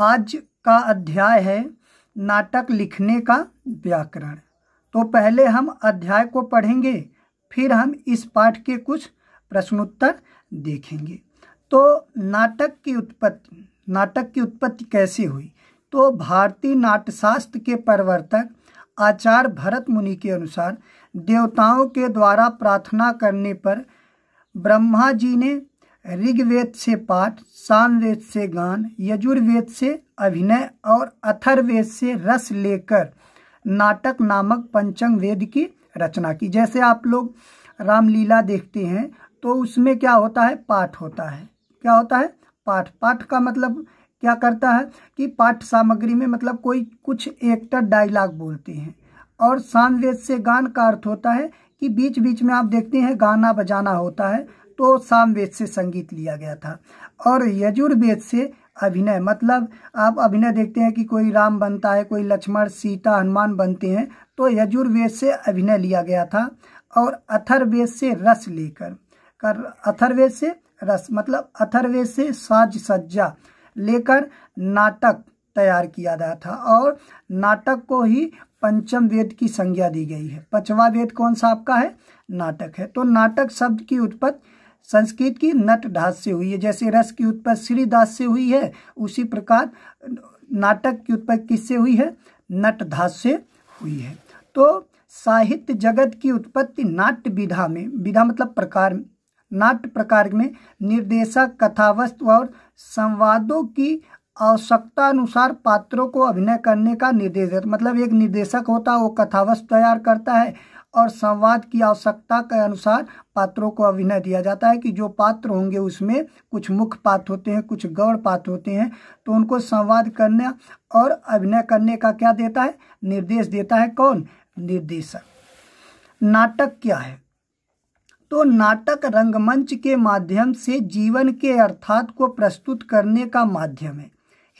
आज का अध्याय है नाटक लिखने का व्याकरण तो पहले हम अध्याय को पढ़ेंगे फिर हम इस पाठ के कुछ प्रश्नोत्तर देखेंगे तो नाटक की उत्पत्ति नाटक की उत्पत्ति कैसे हुई तो भारतीय नाट्यशास्त्र के प्रवर्तक आचार्य भरत मुनि के अनुसार देवताओं के द्वारा प्रार्थना करने पर ब्रह्मा जी ने ऋग्वेद से पाठ सामवेद से गान यजुर्वेद से अभिनय और अथर्वेद से रस लेकर नाटक नामक पंचम वेद की रचना की जैसे आप लोग रामलीला देखते हैं तो उसमें क्या होता है पाठ होता है क्या होता है पाठ पाठ का मतलब क्या करता है कि पाठ सामग्री में मतलब कोई कुछ एक्टर डायलॉग बोलते हैं और सामवेद से गान का अर्थ होता है कि बीच बीच में आप देखते हैं गाना बजाना होता है तो सामवेद से संगीत लिया गया था और यजुर्वेद से अभिनय मतलब आप अभिनय देखते हैं कि कोई राम बनता है कोई लक्ष्मण सीता हनुमान बनते हैं तो यजुर्वेद से अभिनय लिया गया था और अथर्वेद से रस लेकर कर अथर्वेद से रस मतलब अथर्वेद से साज सज्जा लेकर नाटक तैयार किया गया था और नाटक को ही पंचम वेद की संज्ञा दी गई है पंचवा वेद कौन सा आपका है नाटक है तो नाटक शब्द की उत्पत्ति संस्कृत की नट ढास से हुई है जैसे रस की उत्पत्ति श्रीदास से हुई है उसी प्रकार नाटक की उत्पत्ति किससे हुई है नट ढास से हुई है तो साहित्य जगत की उत्पत्ति नाट्य विधा में विधा मतलब प्रकार नाट्य प्रकार में निर्देशक कथावस्तु और संवादों की आवश्यकता अनुसार पात्रों को अभिनय करने का निर्देश देता मतलब एक निर्देशक होता है वो कथावस्तु तैयार करता है और संवाद की आवश्यकता के अनुसार पात्रों को अभिनय दिया जाता है कि जो पात्र होंगे उसमें कुछ मुख्य पात्र होते हैं कुछ गौड़ पात्र होते हैं तो उनको संवाद करने और अभिनय करने का क्या देता है निर्देश देता है कौन निर्देशक नाटक क्या है तो नाटक रंगमंच के माध्यम से जीवन के अर्थात को प्रस्तुत करने का माध्यम है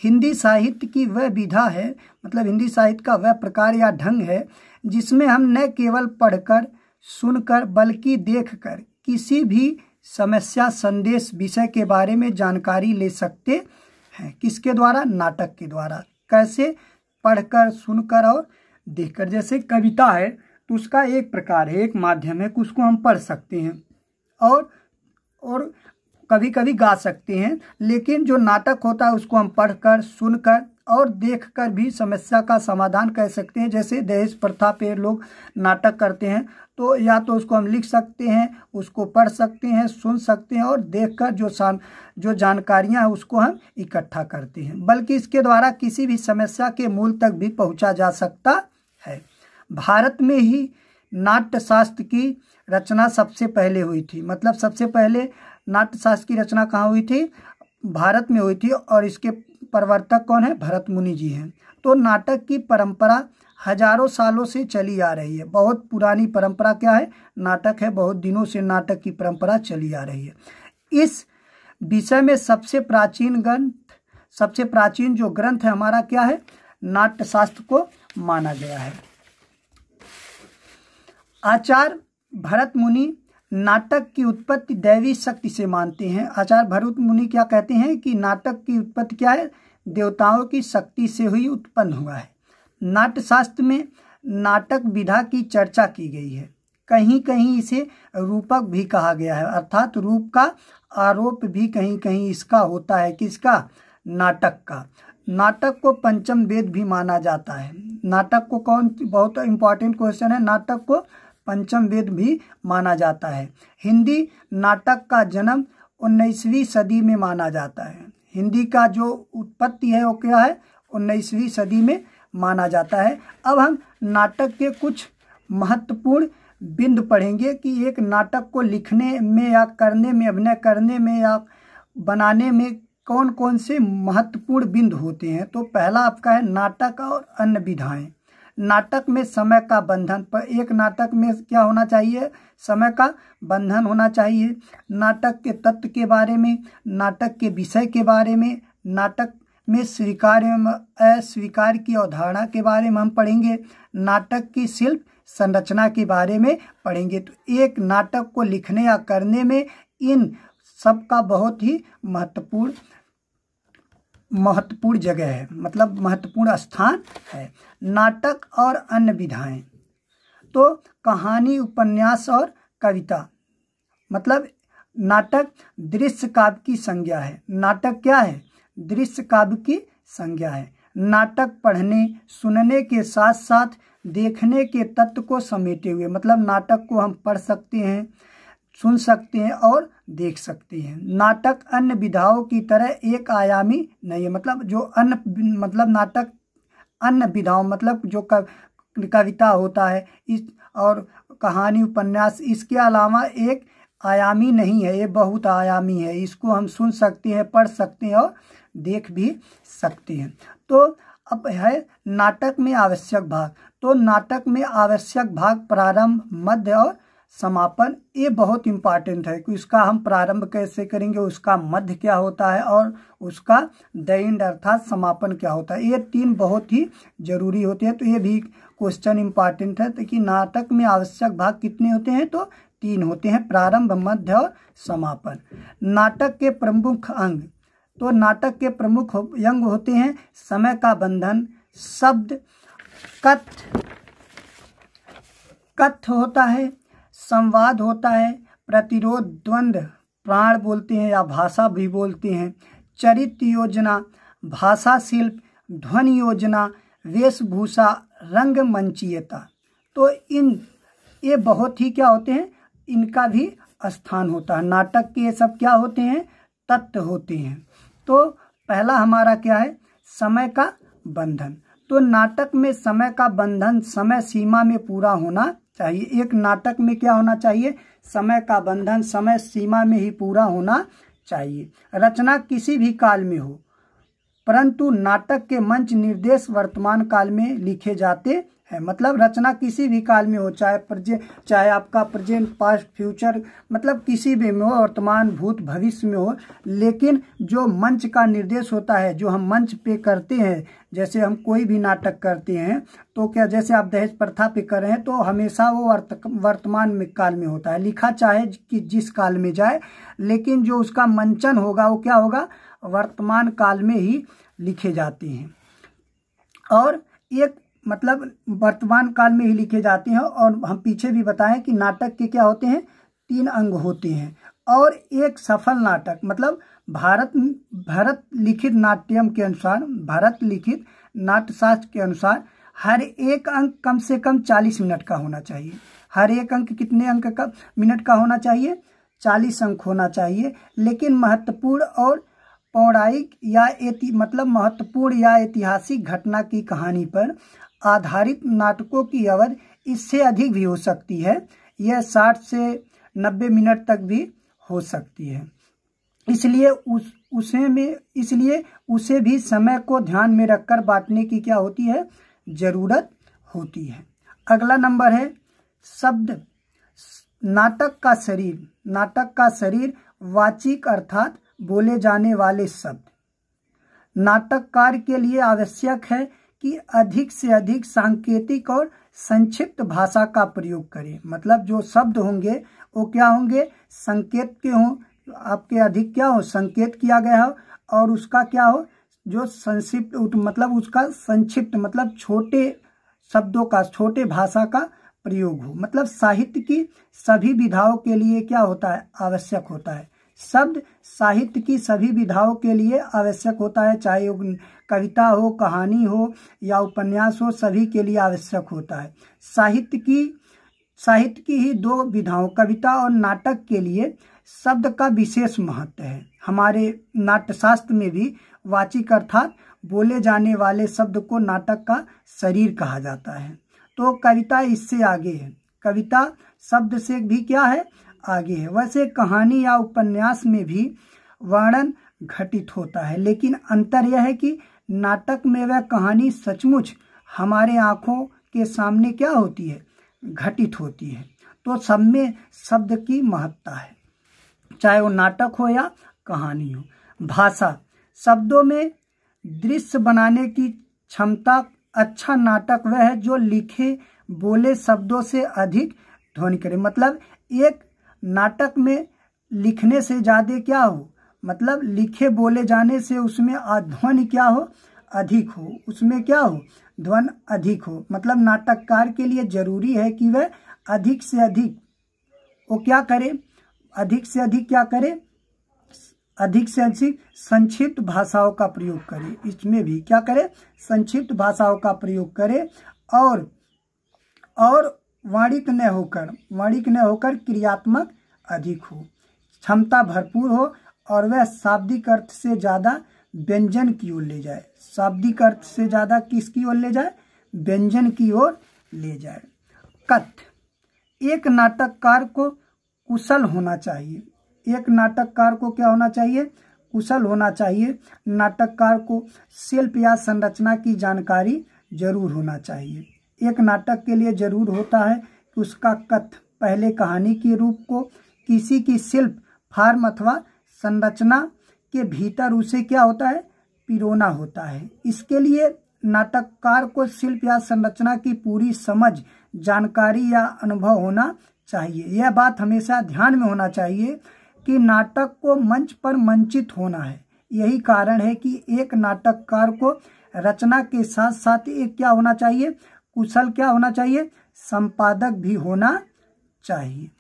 हिंदी साहित्य की वह विधा है मतलब हिंदी साहित्य का वह प्रकार या ढंग है जिसमें हम न केवल पढ़कर सुनकर बल्कि देखकर किसी भी समस्या संदेश विषय के बारे में जानकारी ले सकते हैं किसके द्वारा नाटक के द्वारा कैसे पढ़कर सुनकर और देखकर जैसे कविता है तो उसका एक प्रकार है एक माध्यम है कि उसको हम पढ़ सकते हैं और और कभी कभी गा सकते हैं लेकिन जो नाटक होता है उसको हम पढ़कर सुनकर और देखकर भी समस्या का समाधान कर सकते हैं जैसे दहेज प्रथा पे लोग नाटक करते हैं तो या तो उसको हम लिख सकते हैं उसको पढ़ सकते हैं सुन सकते हैं और देखकर जो सान जो जानकारियां हैं उसको हम इकट्ठा करते हैं बल्कि इसके द्वारा किसी भी समस्या के मूल तक भी पहुंचा जा सकता है भारत में ही नाट्यशास्त्र की रचना सबसे पहले हुई थी मतलब सबसे पहले नाट्यशास्त्र की रचना कहाँ हुई थी भारत में हुई थी और इसके प्रवर्तक कौन है भरत मुनि जी हैं तो नाटक की परंपरा हजारों सालों से चली आ रही है बहुत पुरानी परंपरा क्या है नाटक है बहुत दिनों से नाटक की परंपरा चली आ रही है इस विषय में सबसे प्राचीन ग्रंथ सबसे प्राचीन जो ग्रंथ है हमारा क्या है नाट्यशास्त्र को माना गया है आचार्य भरत मुनि नाटक की उत्पत्ति दैवी शक्ति से मानते हैं आचार्य भरत मुनि क्या कहते हैं कि नाटक की उत्पत्ति क्या है देवताओं की शक्ति से हुई उत्पन्न हुआ है नाट्यशास्त्र में नाटक विधा की चर्चा की गई है कहीं कहीं इसे रूपक भी कहा गया है अर्थात रूप का आरोप भी कहीं कहीं इसका होता है किसका नाटक का नाटक को पंचम वेद भी माना जाता है नाटक को कौन बहुत इंपॉर्टेंट क्वेश्चन है नाटक को पंचम वेद भी माना जाता है हिंदी नाटक का जन्म उन्नीसवीं सदी में माना जाता है हिंदी का जो उत्पत्ति है वो क्या है उन्नीसवीं सदी में माना जाता है अब हम नाटक के कुछ महत्वपूर्ण बिंदु पढ़ेंगे कि एक नाटक को लिखने में या करने में अभिनय करने में या बनाने में कौन कौन से महत्वपूर्ण बिंदु होते हैं तो पहला आपका है नाटक और अन्य विधाएं नाटक में समय का बंधन पर एक नाटक में क्या होना चाहिए समय का बंधन होना चाहिए नाटक के तत्व के बारे में नाटक के विषय के बारे में नाटक में स्वीकार एवं अस्वीकार की अवधारणा के बारे में हम पढ़ेंगे नाटक की शिल्प संरचना के बारे में पढ़ेंगे तो एक नाटक को लिखने या करने में इन सब का बहुत ही महत्वपूर्ण महत्वपूर्ण जगह है मतलब महत्वपूर्ण स्थान है नाटक और अन्य विधाएं तो कहानी उपन्यास और कविता मतलब नाटक दृश्य काव्य की संज्ञा है नाटक क्या है दृश्य काव्य की संज्ञा है नाटक पढ़ने सुनने के साथ साथ देखने के तत्व को समेटे हुए मतलब नाटक को हम पढ़ सकते हैं सुन सकते हैं और देख सकते हैं नाटक अन्य विधाओं की तरह एक आयामी नहीं है मतलब जो अन्य मतलब नाटक अन्य विधाओं मतलब जो कविता होता है इस और कहानी उपन्यास इसके अलावा एक आयामी नहीं है ये बहुत आयामी है इसको हम सुन सकते हैं पढ़ सकते हैं और देख भी सकते हैं तो अब है नाटक में आवश्यक भाग तो नाटक में आवश्यक भाग प्रारंभ मध्य और समापन ये बहुत इम्पॉर्टेंट है कि इसका हम प्रारंभ कैसे करेंगे उसका मध्य क्या होता है और उसका दैंड अर्थात समापन क्या होता है ये तीन बहुत ही जरूरी होते हैं तो ये भी क्वेश्चन इम्पॉर्टेंट है तो कि नाटक में आवश्यक भाग कितने होते हैं तो तीन होते हैं प्रारंभ मध्य और समापन नाटक के प्रमुख अंग तो नाटक के प्रमुख अंग होते हैं समय का बंधन शब्द कथ कथ होता है संवाद होता है प्रतिरोध द्वंद्व प्राण बोलते हैं या भाषा भी बोलते हैं चरित्र योजना भाषा शिल्प ध्वनि योजना वेशभूषा रंग मंचीयता तो इन ये बहुत ही क्या होते हैं इनका भी स्थान होता है नाटक के ये सब क्या होते हैं तत्व होते हैं तो पहला हमारा क्या है समय का बंधन तो नाटक में समय का बंधन समय सीमा में पूरा होना चाहिए एक नाटक में क्या होना चाहिए समय का बंधन समय सीमा में ही पूरा होना चाहिए रचना किसी भी काल में हो परंतु नाटक के मंच निर्देश वर्तमान काल में लिखे जाते है मतलब रचना किसी भी काल में हो चाहे प्रजे चाहे आपका प्रेजेंट पास्ट फ्यूचर मतलब किसी भी में हो वर्तमान भूत भविष्य में हो लेकिन जो मंच का निर्देश होता है जो हम मंच पे करते हैं जैसे हम कोई भी नाटक करते हैं तो क्या जैसे आप दहेज प्रथा पे कर रहे हैं तो हमेशा वो वर्त, वर्तमान में काल में होता है लिखा चाहे कि जिस काल में जाए लेकिन जो उसका मंचन होगा वो क्या होगा वर्तमान काल में ही लिखे जाते हैं और एक मतलब वर्तमान काल में ही लिखे जाते हैं और हम पीछे भी बताएं कि नाटक के क्या होते हैं तीन अंग होते हैं और एक सफल नाटक मतलब भारत भारत लिखित नाट्यम के अनुसार भारत लिखित नाट्यशास्त्र के अनुसार हर एक अंक कम से कम चालीस मिनट का होना चाहिए हर एक अंक कितने अंक का मिनट का होना चाहिए चालीस अंक होना चाहिए लेकिन महत्वपूर्ण और पौराणिक या एति मतलब महत्वपूर्ण या ऐतिहासिक घटना की कहानी पर आधारित नाटकों की अवध इससे अधिक भी हो सकती है यह साठ से नब्बे मिनट तक भी हो सकती है इसलिए उस उसे में इसलिए उसे भी समय को ध्यान में रखकर बांटने की क्या होती है ज़रूरत होती है अगला नंबर है शब्द नाटक का शरीर नाटक का शरीर वाचिक अर्थात बोले जाने वाले शब्द नाटककार के लिए आवश्यक है कि अधिक से अधिक सांकेतिक और संक्षिप्त भाषा का प्रयोग करें मतलब जो शब्द होंगे वो क्या होंगे संकेत के हों आपके अधिक क्या हो संकेत किया गया हो और उसका क्या हो जो संक्षिप्त मतलब उसका संक्षिप्त मतलब छोटे शब्दों का छोटे भाषा का प्रयोग हो मतलब साहित्य की सभी विधाओं के लिए क्या होता है आवश्यक होता है शब्द साहित्य की सभी विधाओं के लिए आवश्यक होता है चाहे वो कविता हो कहानी हो या उपन्यास हो सभी के लिए आवश्यक होता है साहित्य की साहित्य की ही दो विधाओं कविता और नाटक के लिए शब्द का विशेष महत्व है हमारे नाट्यशास्त्र में भी वाचिक अर्थात बोले जाने वाले शब्द को नाटक का शरीर कहा जाता है तो कविता इससे आगे है कविता शब्द से भी क्या है आगे है वैसे कहानी या उपन्यास में भी वर्णन घटित होता है लेकिन अंतर यह है कि नाटक में वह कहानी सचमुच हमारे आँखों के सामने क्या होती है घटित होती है तो सब में शब्द की महत्ता है चाहे वो नाटक हो या कहानी हो भाषा शब्दों में दृश्य बनाने की क्षमता अच्छा नाटक वह है जो लिखे बोले शब्दों से अधिक ध्वनि करे मतलब एक नाटक में लिखने से ज़्यादा क्या हो मतलब लिखे बोले जाने से उसमें ध्वन क्या हो अधिक हो उसमें क्या हो ध्वन अधिक हो मतलब नाटककार के लिए जरूरी है कि वह अधिक से अधिक वो क्या करे अधिक से अधिक क्या करे अधिक से अधिक संक्षिप्त भाषाओं का प्रयोग करे इसमें भी क्या करे संक्षिप्त भाषाओं का प्रयोग करे और और वाणिक न होकर वाणिक न होकर क्रियात्मक अधिक हो क्षमता भरपूर हो और वह शाब्दिक अर्थ से ज़्यादा व्यंजन की ओर ले जाए शाब्दिक अर्थ से ज़्यादा किसकी ओर ले जाए व्यंजन की ओर ले जाए कथ एक नाटककार को कुशल होना चाहिए एक नाटककार को क्या होना चाहिए कुशल होना चाहिए नाटककार को शिल्प या संरचना की जानकारी जरूर होना चाहिए एक नाटक के लिए जरूर होता है कि उसका कथ पहले कहानी के रूप को किसी की शिल्प फार्म अथवा संरचना के भीतर उसे क्या होता है पिरोना होता है इसके लिए नाटककार को शिल्प या संरचना की पूरी समझ जानकारी या अनुभव होना चाहिए यह बात हमेशा ध्यान में होना चाहिए कि नाटक को मंच पर मंचित होना है यही कारण है कि एक नाटककार को रचना के साथ साथ एक क्या होना चाहिए कुशल क्या होना चाहिए संपादक भी होना चाहिए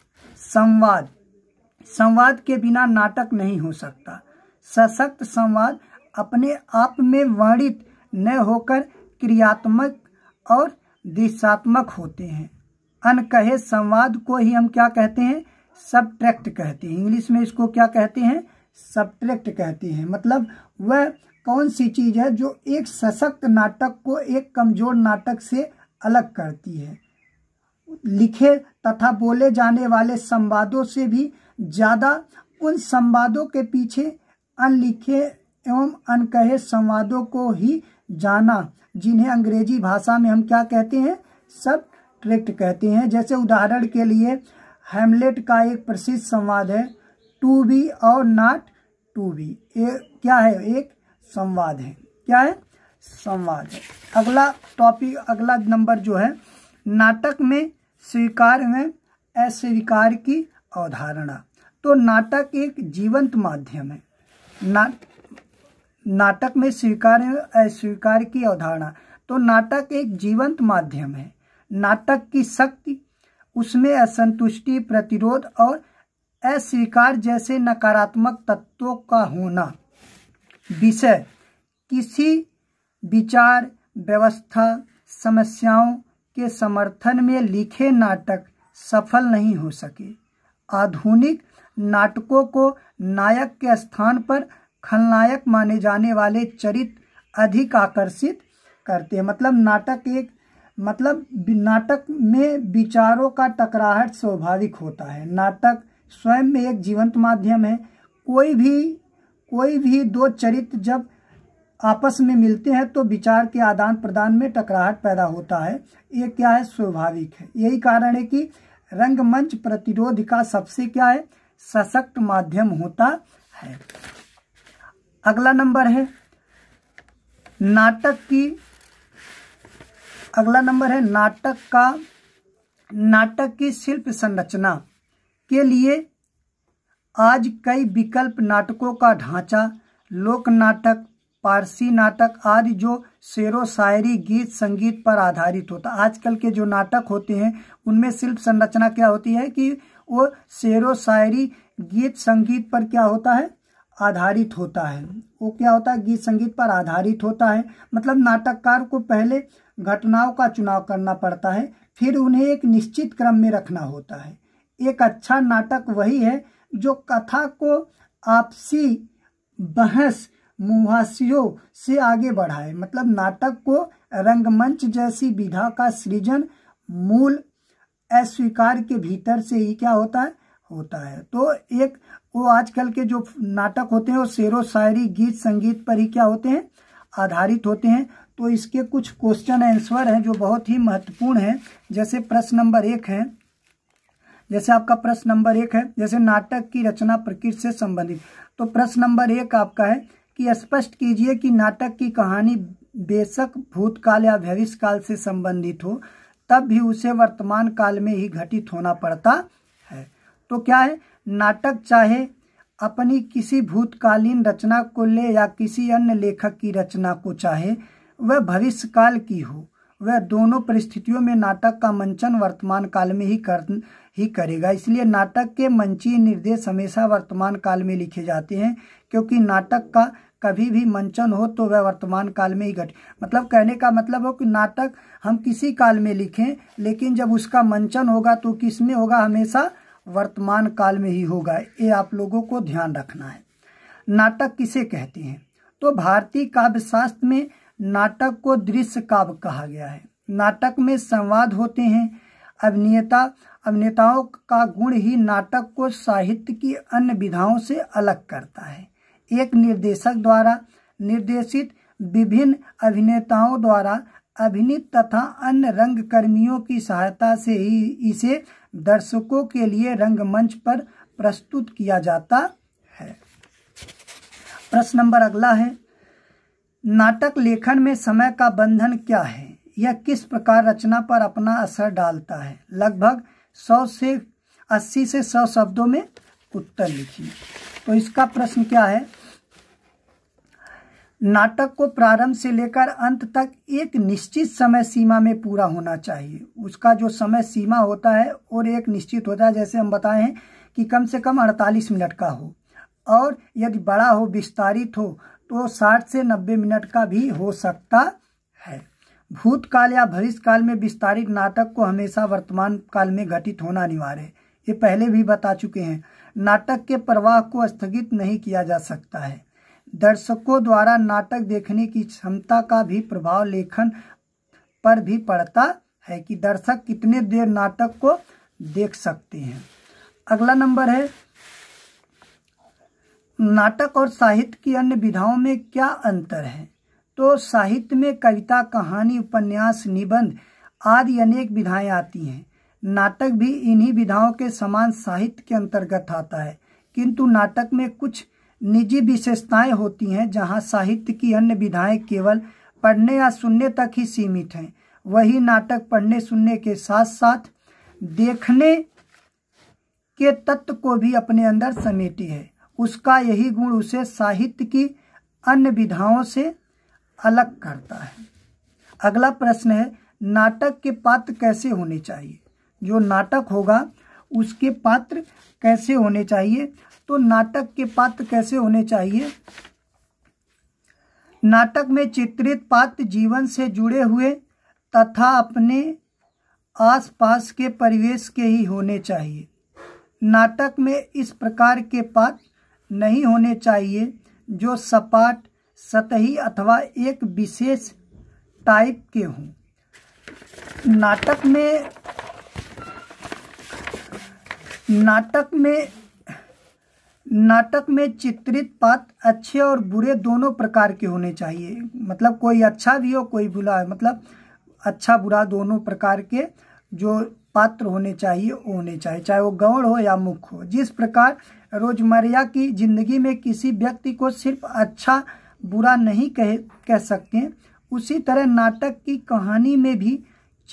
संवाद संवाद के बिना नाटक नहीं हो सकता सशक्त संवाद अपने आप में वर्णित न होकर क्रियात्मक और दिशात्मक होते हैं अनकहे संवाद को ही हम क्या कहते हैं सब्ट्रैक्ट कहते हैं इंग्लिश में इसको क्या कहते हैं सब्ट्रैक्ट कहते हैं मतलब वह कौन सी चीज़ है जो एक सशक्त नाटक को एक कमज़ोर नाटक से अलग करती है लिखे तथा बोले जाने वाले संवादों से भी ज़्यादा उन संवादों के पीछे अनलिखे एवं अनकहे संवादों को ही जाना जिन्हें अंग्रेजी भाषा में हम क्या कहते हैं सब ट्रेक्ट कहते हैं जैसे उदाहरण के लिए हेमलेट का एक प्रसिद्ध संवाद है to be or not to be ये क्या है एक संवाद है क्या है संवाद है अगला टॉपिक अगला नंबर जो है नाटक में स्वीकार में अस्वीकार की अवधारणा तो नाटक एक जीवंत माध्यम है ना नाटक में स्वीकार अस्वीकार की अवधारणा तो नाटक एक जीवंत माध्यम है नाटक की शक्ति उसमें असंतुष्टि प्रतिरोध और अस्वीकार जैसे नकारात्मक तत्वों का होना विषय किसी विचार व्यवस्था समस्याओं के समर्थन में लिखे नाटक सफल नहीं हो सके आधुनिक नाटकों को नायक के स्थान पर खलनायक माने जाने वाले चरित्र अधिक आकर्षित करते हैं मतलब नाटक एक मतलब नाटक में विचारों का टकराहट स्वाभाविक होता है नाटक स्वयं में एक जीवंत माध्यम है कोई भी कोई भी दो चरित्र जब आपस में मिलते हैं तो विचार के आदान प्रदान में टकराहट पैदा होता है ये क्या है स्वाभाविक है यही कारण है कि रंगमंच प्रतिरोध का सबसे क्या है सशक्त माध्यम होता है अगला नंबर है नाटक की अगला नंबर है नाटक का नाटक की शिल्प संरचना के लिए आज कई विकल्प नाटकों का ढांचा लोक नाटक पारसी नाटक आदि जो शेरो शायरी गीत संगीत पर आधारित होता आजकल के जो नाटक होते हैं उनमें शिल्प संरचना क्या होती है कि वो शेर शायरी गीत संगीत पर क्या होता है आधारित होता है वो क्या होता है गीत संगीत पर आधारित होता है मतलब नाटककार को पहले घटनाओं का चुनाव करना पड़ता है फिर उन्हें एक निश्चित क्रम में रखना होता है एक अच्छा नाटक वही है जो कथा को आपसी बहस मुहासियों से आगे बढ़ाए मतलब नाटक को रंगमंच जैसी विधा का सृजन मूल अस्वीकार के भीतर से ही क्या होता है होता है तो एक वो आजकल के जो नाटक होते हैं वो शेरो शायरी गीत संगीत पर ही क्या होते हैं आधारित होते हैं तो इसके कुछ क्वेश्चन आंसर हैं जो बहुत ही महत्वपूर्ण हैं जैसे प्रश्न नंबर एक है जैसे आपका प्रश्न नंबर एक है जैसे नाटक की रचना प्रकृति से संबंधित तो प्रश्न नंबर एक आपका है कि स्पष्ट कीजिए कि नाटक की कहानी बेशक भूतकाल या काल से संबंधित हो तब भी उसे वर्तमान काल में ही घटित होना पड़ता है तो क्या है नाटक चाहे अपनी किसी भूतकालीन रचना को ले या किसी अन्य लेखक की रचना को चाहे वह भविष्य काल की हो वह दोनों परिस्थितियों में नाटक का मंचन वर्तमान काल में ही कर ही करेगा इसलिए नाटक के मंचीय निर्देश हमेशा वर्तमान काल में लिखे जाते हैं क्योंकि नाटक का कभी भी मंचन हो तो वह वर्तमान काल में ही घट मतलब कहने का मतलब हो कि नाटक हम किसी काल में लिखें लेकिन जब उसका मंचन होगा तो किस में होगा हमेशा वर्तमान काल में ही होगा ये आप लोगों को ध्यान रखना है नाटक किसे कहते हैं तो भारतीय काव्यशास्त्र में नाटक को दृश्य काव्य कहा गया है नाटक में संवाद होते हैं अभिनेता अभिनेताओं का गुण ही नाटक को साहित्य की अन्य विधाओं से अलग करता है एक निर्देशक द्वारा निर्देशित विभिन्न अभिनेताओं द्वारा अभिनीत तथा अन्य रंगकर्मियों की सहायता से ही इसे दर्शकों के लिए रंगमंच पर प्रस्तुत किया जाता है प्रश्न नंबर अगला है नाटक लेखन में समय का बंधन क्या है यह किस प्रकार रचना पर अपना असर डालता है लगभग सौ से अस्सी से सौ शब्दों में उत्तर लिखिए तो इसका प्रश्न क्या है नाटक को प्रारंभ से लेकर अंत तक एक निश्चित समय सीमा में पूरा होना चाहिए उसका जो समय सीमा होता है और एक निश्चित होता है जैसे हम बताए हैं कि कम से कम 48 मिनट का हो और यदि बड़ा हो विस्तारित हो तो 60 से 90 मिनट का भी हो सकता है भूतकाल या काल में विस्तारित नाटक को हमेशा वर्तमान काल में घटित होना अनिवार्य है ये पहले भी बता चुके हैं नाटक के प्रवाह को स्थगित नहीं किया जा सकता है दर्शकों द्वारा नाटक देखने की क्षमता का भी प्रभाव लेखन पर भी पड़ता है कि दर्शक कितने देर नाटक को देख सकते हैं अगला नंबर है नाटक और साहित्य की अन्य विधाओं में क्या अंतर है तो साहित्य में कविता कहानी उपन्यास निबंध आदि अनेक विधाएं आती हैं नाटक भी इन्हीं विधाओं के समान साहित्य के अंतर्गत आता है किंतु नाटक में कुछ निजी विशेषताएं होती हैं जहां साहित्य की अन्य विधाएं केवल पढ़ने या सुनने तक ही सीमित हैं वही नाटक पढ़ने सुनने के साथ साथ देखने के तत्व को भी अपने अंदर समेटी है उसका यही गुण उसे साहित्य की अन्य विधाओं से अलग करता है अगला प्रश्न है नाटक के पात्र कैसे होने चाहिए जो नाटक होगा उसके पात्र कैसे होने चाहिए तो नाटक के पात्र कैसे होने चाहिए नाटक में चित्रित पात्र जीवन से जुड़े हुए तथा अपने आसपास के परिवेश के ही होने चाहिए नाटक में इस प्रकार के पात्र नहीं होने चाहिए जो सपाट सतही अथवा एक विशेष टाइप के हों नाटक में नाटक में नाटक में चित्रित पात्र अच्छे और बुरे दोनों प्रकार के होने चाहिए मतलब कोई अच्छा भी हो कोई बुरा मतलब अच्छा बुरा दोनों प्रकार के जो पात्र होने चाहिए वो होने चाहिए चाहे वो गौड़ हो या मुख हो जिस प्रकार रोजमर्रा की जिंदगी में किसी व्यक्ति को सिर्फ अच्छा बुरा नहीं कह कह सकते उसी तरह नाटक की कहानी में भी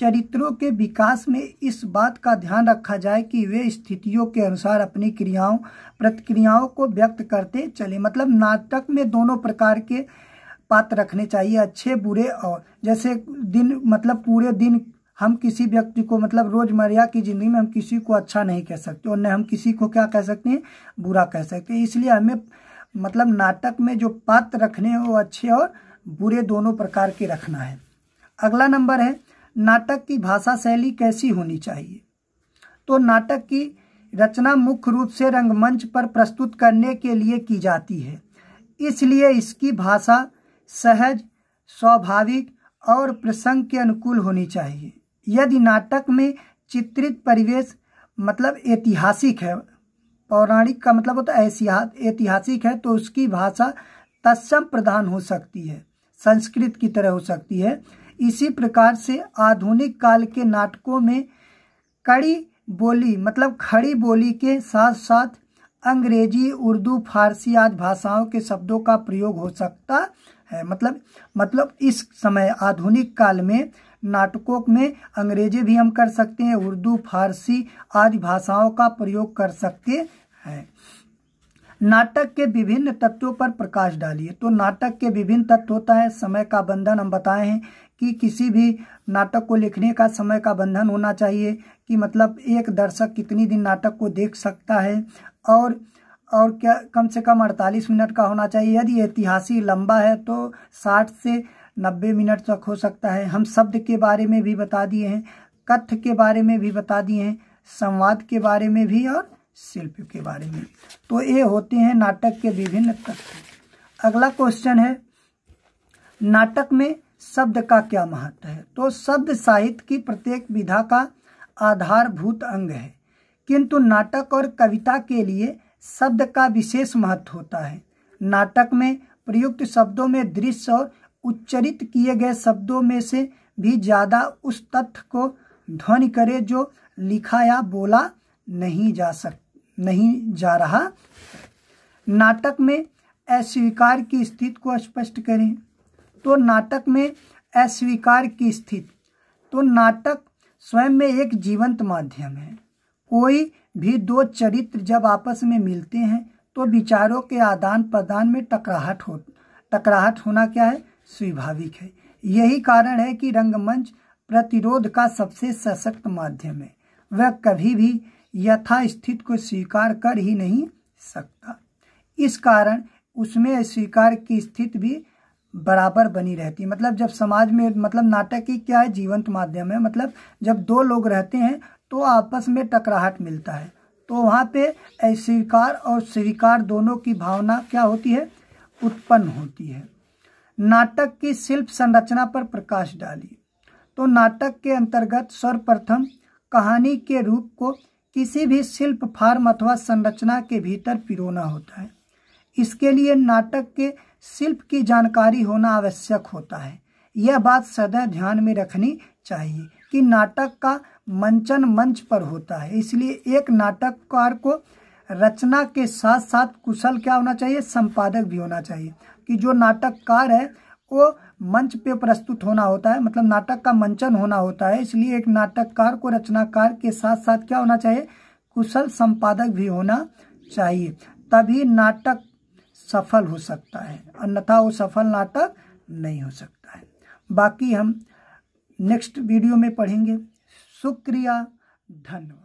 चरित्रों के विकास में इस बात का ध्यान रखा जाए कि वे स्थितियों के अनुसार अपनी क्रियाओं प्रतिक्रियाओं को व्यक्त करते चले मतलब नाटक में दोनों प्रकार के पात्र रखने चाहिए अच्छे बुरे और जैसे दिन मतलब पूरे दिन हम किसी व्यक्ति को मतलब रोजमर्रा की ज़िंदगी में हम किसी को अच्छा नहीं कह सकते और न हम किसी को क्या कह सकते हैं बुरा कह सकते हैं इसलिए हमें मतलब नाटक में जो पात्र रखने हैं वो अच्छे और बुरे दोनों प्रकार के रखना है अगला नंबर है नाटक की भाषा शैली कैसी होनी चाहिए तो नाटक की रचना मुख्य रूप से रंगमंच पर प्रस्तुत करने के लिए की जाती है इसलिए इसकी भाषा सहज स्वाभाविक और प्रसंग के अनुकूल होनी चाहिए यदि नाटक में चित्रित परिवेश मतलब ऐतिहासिक है पौराणिक का मतलब होता है ऐतिहासिक है तो उसकी भाषा तत्सम प्रधान हो सकती है संस्कृत की तरह हो सकती है इसी प्रकार से आधुनिक काल के नाटकों में कड़ी बोली मतलब खड़ी बोली के साथ साथ अंग्रेजी उर्दू फारसी आदि भाषाओं के शब्दों का प्रयोग हो सकता है मतलब मतलब इस समय आधुनिक काल में नाटकों में अंग्रेजी भी हम कर सकते हैं उर्दू फारसी आदि भाषाओं का प्रयोग कर सकते हैं नाटक के विभिन्न तत्वों पर प्रकाश डालिए तो नाटक के विभिन्न तत्व होता है समय का बंधन हम बताए हैं कि किसी भी नाटक को लिखने का समय का बंधन होना चाहिए कि मतलब एक दर्शक कितनी दिन नाटक को देख सकता है और और क्या कम से कम 48 मिनट का होना चाहिए यदि ऐतिहासिक लंबा है तो 60 से 90 मिनट तक हो सकता है हम शब्द के बारे में भी बता दिए हैं कथ के बारे में भी बता दिए हैं संवाद के बारे में भी और शिल्प के बारे में तो ये होते हैं नाटक के विभिन्न तत्व अगला क्वेश्चन है नाटक में शब्द का क्या महत्व है तो शब्द साहित्य की प्रत्येक विधा का आधारभूत अंग है किंतु नाटक और कविता के लिए शब्द का विशेष महत्व होता है नाटक में प्रयुक्त शब्दों में दृश्य और उच्चरित किए गए शब्दों में से भी ज़्यादा उस तथ्य को ध्वनि करे जो लिखा या बोला नहीं जा सक नहीं जा रहा नाटक में अस्वीकार की स्थिति को स्पष्ट करें तो नाटक में अस्वीकार की स्थिति तो नाटक स्वयं में एक जीवंत माध्यम है कोई भी दो चरित्र जब आपस में मिलते हैं तो विचारों के आदान प्रदान में टकराहट हो टकराहट होना क्या है स्वाभाविक है यही कारण है कि रंगमंच प्रतिरोध का सबसे सशक्त माध्यम है वह कभी भी यथास्थित को स्वीकार कर ही नहीं सकता इस कारण उसमें स्वीकार की स्थिति भी बराबर बनी रहती है मतलब जब समाज में मतलब नाटक ही क्या है जीवंत माध्यम है मतलब जब दो लोग रहते हैं तो आपस में टकराहट मिलता है तो वहाँ पे अस्वीकार और स्वीकार दोनों की भावना क्या होती है उत्पन्न होती है नाटक की शिल्प संरचना पर प्रकाश डाली तो नाटक के अंतर्गत सर्वप्रथम कहानी के रूप को किसी भी शिल्प फार्म अथवा संरचना के भीतर पिरोना होता है इसके लिए नाटक के शिल्प की जानकारी होना आवश्यक होता है यह बात सदैव ध्यान में रखनी चाहिए कि नाटक का मंचन मंच पर होता है इसलिए एक नाटककार को रचना के साथ साथ कुशल क्या होना चाहिए संपादक भी होना चाहिए कि जो नाटककार है वो मंच पे प्रस्तुत होना होता है मतलब नाटक का मंचन होना होता है इसलिए एक नाटककार को रचनाकार के साथ साथ क्या होना चाहिए कुशल संपादक भी होना चाहिए तभी नाटक सफल हो सकता है अन्यथा वो सफल नाटक नहीं हो सकता है बाकी हम नेक्स्ट वीडियो में पढ़ेंगे शुक्रिया धन्यवाद